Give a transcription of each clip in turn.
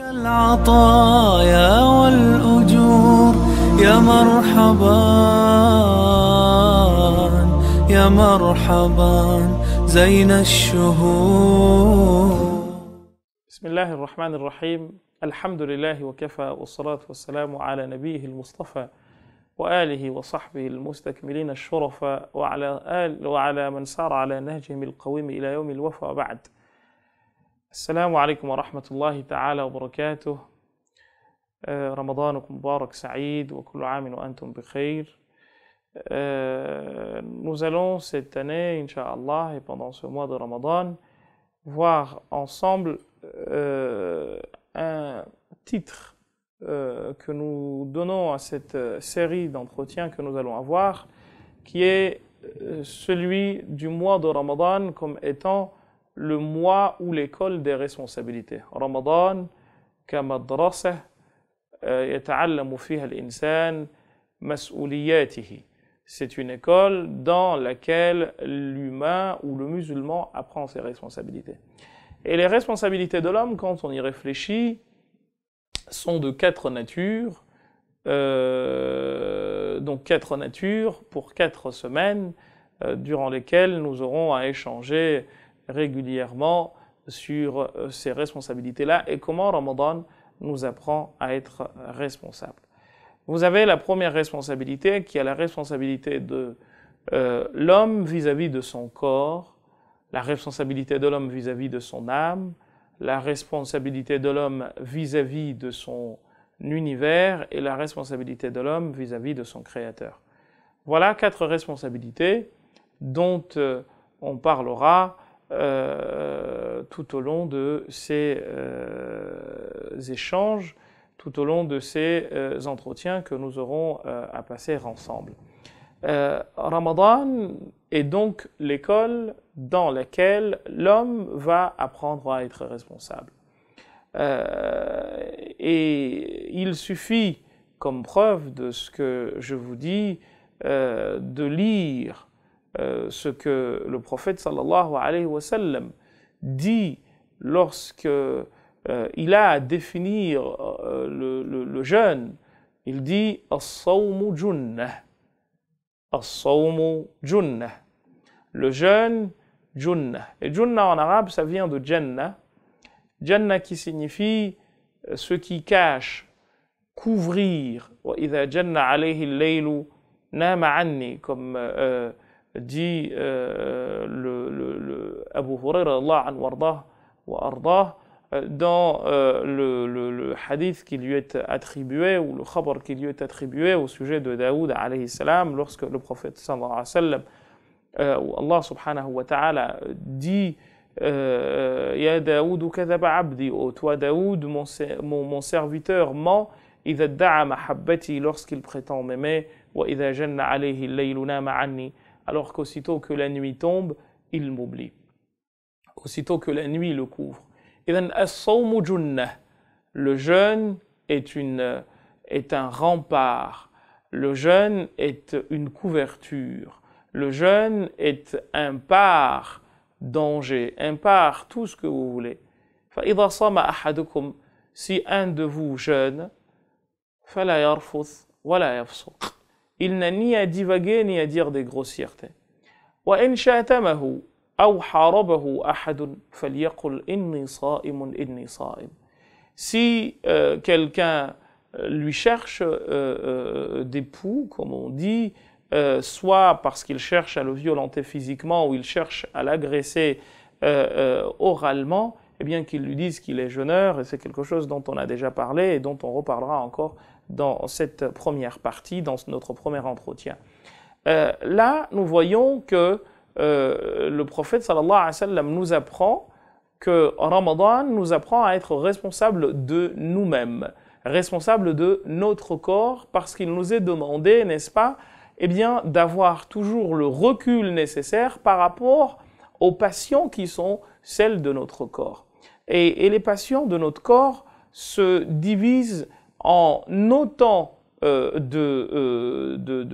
العطايا والأجور يا مرحبا يا مرحبا زين الشهور بسم الله الرحمن الرحيم الحمد لله وكفى والصلاة والسلام على نبيه المصطفى وآله وصحبه المستكملين الشرفاء وعلى آل وعلى من سار على نهجهم القويم إلى يوم الوفا بعد khair uh, Nous allons cette année, Inch'Allah, et pendant ce mois de Ramadan, voir ensemble euh, un titre euh, que nous donnons à cette euh, série d'entretiens que nous allons avoir, qui est celui du mois de Ramadan comme étant le mois ou l'école des responsabilités. Ramadan euh, insan, mas'ouliyatihi. C'est une école dans laquelle l'humain ou le musulman apprend ses responsabilités. Et les responsabilités de l'homme, quand on y réfléchit, sont de quatre natures. Euh, donc quatre natures pour quatre semaines euh, durant lesquelles nous aurons à échanger régulièrement sur euh, ces responsabilités-là et comment Ramadan nous apprend à être responsable. Vous avez la première responsabilité qui est la responsabilité de euh, l'homme vis-à-vis de son corps, la responsabilité de l'homme vis-à-vis de son âme, la responsabilité de l'homme vis-à-vis de son univers et la responsabilité de l'homme vis-à-vis de son créateur. Voilà quatre responsabilités dont euh, on parlera euh, tout au long de ces euh, échanges, tout au long de ces euh, entretiens que nous aurons à passer ensemble. Ramadan est donc l'école dans laquelle l'homme va apprendre à être responsable. et il suffit, comme preuve de ce que je vous dis, de lire euh, ce que le prophète sallallahu alayhi wa sallam dit lorsque euh, il a à définir euh, le, le, jeûne, il dit as-sawmu junnah. As-sawmu junnah. Le jeûne, junnah. Et junnah en arabe, ça vient de jannah. Jannah qui signifie ce qui cache, couvrir. Wa idha janna alayhi al-laylu nama anni comme دي أبو هريرة Abu Huraira وارضاه dans euh, le, le, le, hadith qui lui est attribué ou le khabar qui lui est attribué au sujet de Daoud alayhi salam lorsque le prophète sallallahu alayhi wa salam ou Allah subhanahu wa ta'ala dit euh, Ya Daoud kadhaba abdi ou oh, toi Daoud mon, mon, mon serviteur ment إذا ادعى محبتي lorsqu'il prétend m'aimer وإذا جن alayhi الليل نام عني alors qu'aussitôt que la nuit tombe, il m'oublie. Aussitôt que la nuit le couvre. Le jeûne est, une, est un rempart. Le jeûne est une couverture. Le jeûne est un par danger, un par tout ce que vous voulez. Si un de vous jeûne, il n'a ni à divaguer ni à dire des grossièretés. Si euh, quelqu'un euh, lui cherche euh, des poux, comme on dit, soit parce qu'il cherche à le violenter physiquement ou il cherche à l'agresser oralement, eh bien qu'ils lui disent qu'il est jeuneur, et c'est quelque chose dont on a déjà parlé et dont on reparlera encore dans cette première partie, dans notre premier entretien. Euh, là, nous voyons que euh, le prophète alayhi wa sallam nous apprend que Ramadan nous apprend à être responsable de nous-mêmes, responsable de notre corps, parce qu'il nous est demandé, n'est-ce pas, eh bien, d'avoir toujours le recul nécessaire par rapport aux passions qui sont celles de notre corps. Et, les passions de notre corps se divisent en autant euh, euh,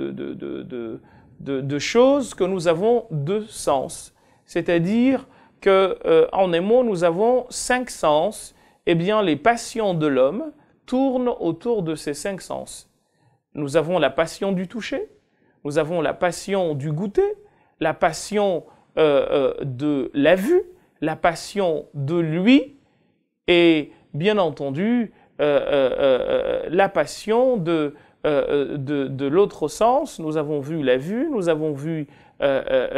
de, choses que nous avons de sens. C'est-à-dire que, euh, en nous avons cinq sens. Eh bien, les passions de l'homme tournent autour de ces cinq sens. Nous avons la passion du toucher, nous avons la passion du goûter, la passion de la vue, la passion de lui et bien entendu euh, euh, euh, la passion de, l'autre sens. Nous avons vu la vue, nous avons vu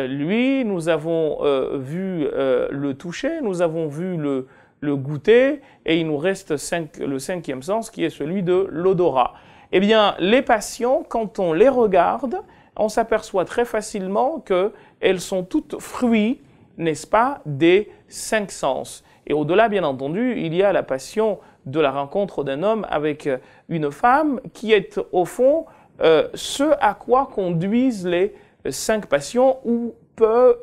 lui, nous avons vu le toucher, nous avons vu le, goûter, et il nous reste le cinquième sens qui est celui de l'odorat. Eh bien, les passions, quand on les regarde, on s'aperçoit très facilement qu'elles sont toutes fruits n'est-ce pas, des cinq sens. Et au-delà, bien entendu, il y a la passion de la rencontre d'un homme avec euh, une femme qui est au fond euh, ce à quoi conduisent les euh, cinq passions ou peut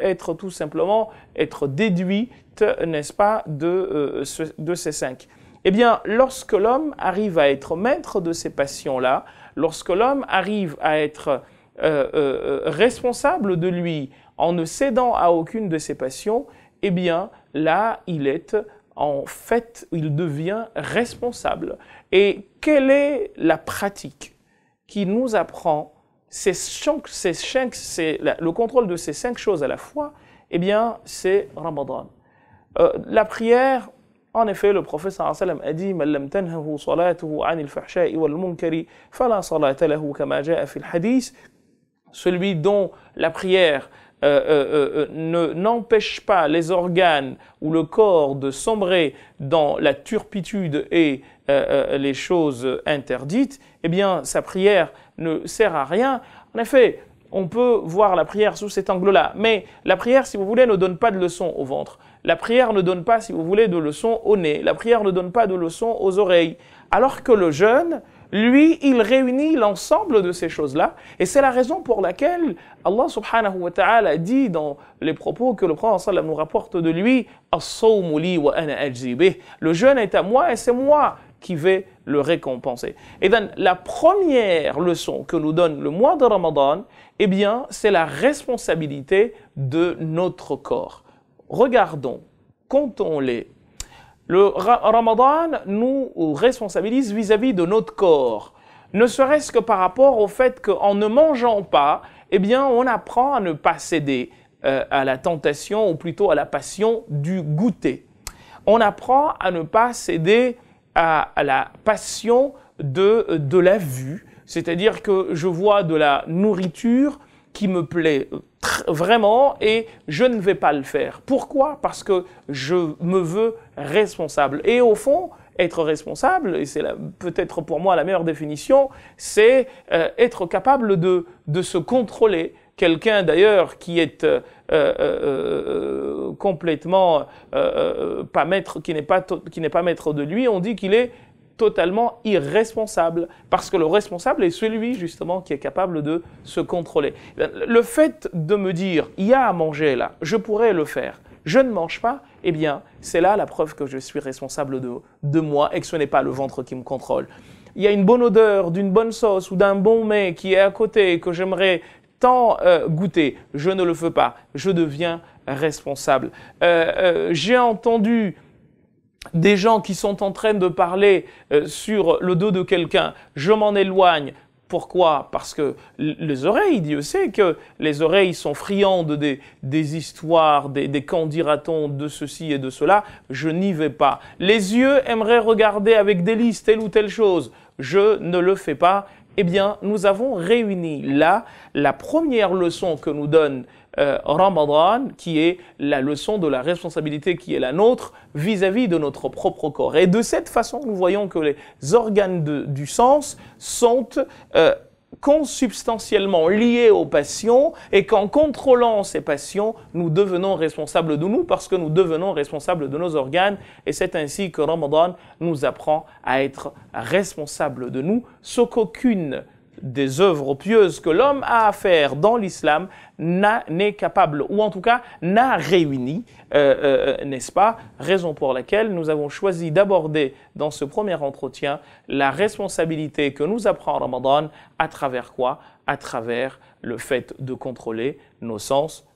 être tout simplement être déduite, n'est-ce pas, de, de ces cinq. Eh bien, lorsque l'homme arrive à être maître de ces passions-là, lorsque l'homme arrive à être responsable de lui, en ne cédant à aucune de ses passions, eh bien là, il est en fait, il devient responsable. Et quelle est la pratique qui nous apprend ces cinq, le contrôle de ces cinq choses à la fois Eh bien, c'est Ramadan. Euh, la prière, en effet, le prophète a dit Celui dont la prière euh, euh, euh, ne n'empêche pas les organes ou le corps de sombrer dans la turpitude et les choses interdites, eh bien sa prière ne sert à rien. En effet, on peut voir la prière sous cet angle-là, mais la prière, si vous voulez, ne donne pas de leçons au ventre. La prière ne donne pas, si vous voulez, de leçons au nez. La prière ne donne pas de leçons aux oreilles. Alors que le jeûne, lui, il réunit l'ensemble de ces choses-là. Et c'est la raison pour laquelle Allah subhanahu wa ta'ala dit dans les propos que le prophète sallam nous rapporte de lui, Le jeûne est à moi et c'est moi qui vais le récompenser. Et donc, la première leçon que nous donne le mois de Ramadan, eh bien, c'est la responsabilité de notre corps. Regardons, comptons-les, le Ramadan nous responsabilise vis-à-vis de notre corps, ne serait-ce que par rapport au fait qu'en ne mangeant pas, eh bien, on apprend à ne pas céder euh, à la tentation, ou plutôt à la passion du goûter. On apprend à ne pas céder à, la passion de la vue, c'est-à-dire que je vois de la nourriture qui me plaît vraiment et je ne vais pas le faire. Pourquoi Parce que je me veux responsable. Et au fond, être responsable, et c'est peut-être pour moi la meilleure définition, c'est euh, être capable de, se contrôler. Quelqu'un d'ailleurs qui est euh, euh, complètement pas maître, n'est pas qui n'est pas maître de lui, on dit qu'il est totalement irresponsable, parce que le responsable est celui justement qui est capable de se contrôler. Le fait de me dire, il y a à manger là, je pourrais le faire, je ne mange pas, eh bien, c'est là la preuve que je suis responsable de, moi et que ce n'est pas le ventre qui me contrôle. Il y a une bonne odeur d'une bonne sauce ou d'un bon mets qui est à côté que j'aimerais tant euh, goûter, je ne le fais pas, je deviens responsable. Euh, euh, j'ai entendu des gens qui sont en train de parler euh, sur le dos de quelqu'un, je m'en éloigne. Pourquoi Parce que les oreilles, Dieu sait que les oreilles sont friandes des, histoires, des, des de ceci et de cela, je n'y vais pas. Les yeux aimeraient regarder avec délice telle ou telle chose, je ne le fais pas eh bien, nous avons réuni là la première leçon que nous donne euh, Ramadan, qui est la leçon de la responsabilité qui est la nôtre vis-à-vis de notre propre corps. Et de cette façon, nous voyons que les organes du sens sont euh, consubstantiellement liés aux passions et qu'en contrôlant ces passions, nous devenons responsables de nous parce que nous devenons responsables de nos organes et c'est ainsi que Ramadan nous apprend à être responsables de nous, sauf qu'aucune des œuvres pieuses que l'homme a à faire dans l'islam n'est capable, ou en tout cas n'a réuni, euh, euh, n'est-ce pas Raison pour laquelle nous avons choisi d'aborder dans ce premier entretien la responsabilité que nous apprend Ramadan à travers quoi À travers le fait de contrôler nos sens.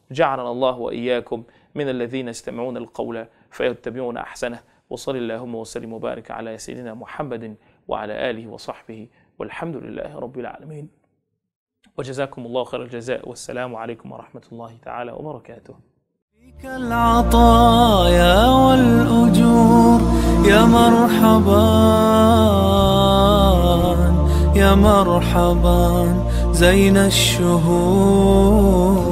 وصلى اللهم وسلم وبارك على سيدنا محمد وعلى wa وصحبه والحمد لله رب العالمين وجزاكم الله خير الجزاء والسلام عليكم ورحمة الله تعالى وبركاته فيك العطايا والأجور يا مرحبا يا مرحبا زين الشهور